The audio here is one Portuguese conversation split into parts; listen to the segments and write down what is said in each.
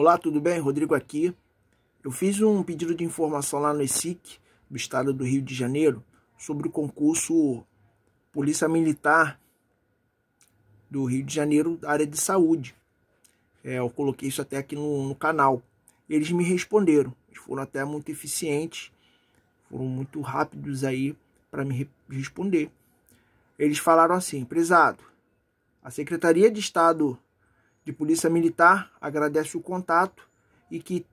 Olá, tudo bem? Rodrigo aqui. Eu fiz um pedido de informação lá no ESIC, do estado do Rio de Janeiro, sobre o concurso Polícia Militar do Rio de Janeiro, da área de saúde. É, eu coloquei isso até aqui no, no canal. Eles me responderam, eles foram até muito eficientes, foram muito rápidos aí para me re responder. Eles falaram assim: prezado, a Secretaria de Estado de Polícia Militar agradece o contato e que,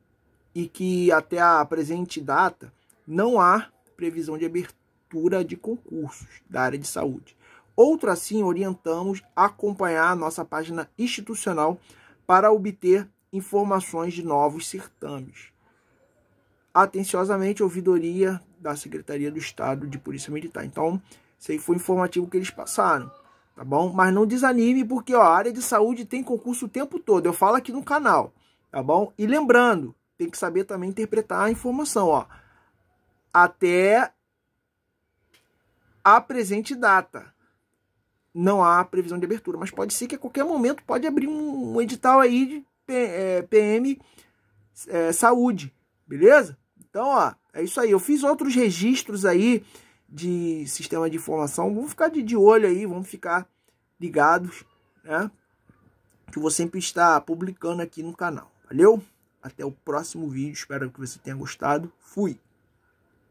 e que até a presente data não há previsão de abertura de concursos da área de saúde. Outro assim, orientamos a acompanhar a nossa página institucional para obter informações de novos certames. Atenciosamente, ouvidoria da Secretaria do Estado de Polícia Militar. Então, isso aí foi informativo que eles passaram tá bom? Mas não desanime, porque ó, a área de saúde tem concurso o tempo todo, eu falo aqui no canal, tá bom? E lembrando, tem que saber também interpretar a informação, ó. Até a presente data. Não há previsão de abertura, mas pode ser que a qualquer momento pode abrir um, edital aí de PM é, é, Saúde, beleza? Então, ó, é isso aí. Eu fiz outros registros aí de sistema de informação. Vamos ficar de, de olho aí, vamos ficar ligados, né? Que vou sempre estar publicando aqui no canal. Valeu? Até o próximo vídeo. Espero que você tenha gostado. Fui!